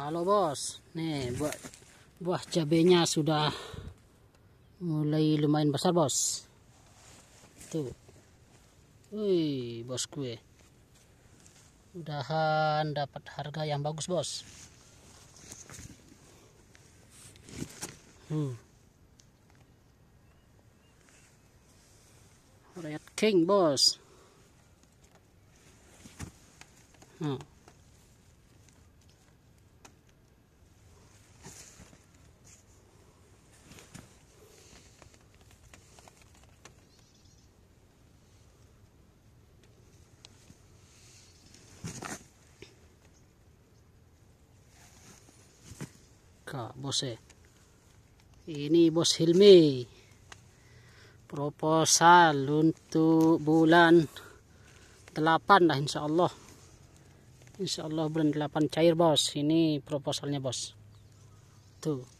Halo bos, nih buat buah cabenya sudah mulai lumayan besar bos. Tuh, wih bos kue. Mudahan dapat harga yang bagus bos. Hmm. Red King bos. Hmm. Kak, bosnya. Eh. Ini bos Hilmi. Proposal untuk bulan 8 lah insya Allah. Insya Allah bulan 8 cair bos. Ini proposalnya bos. Tuh.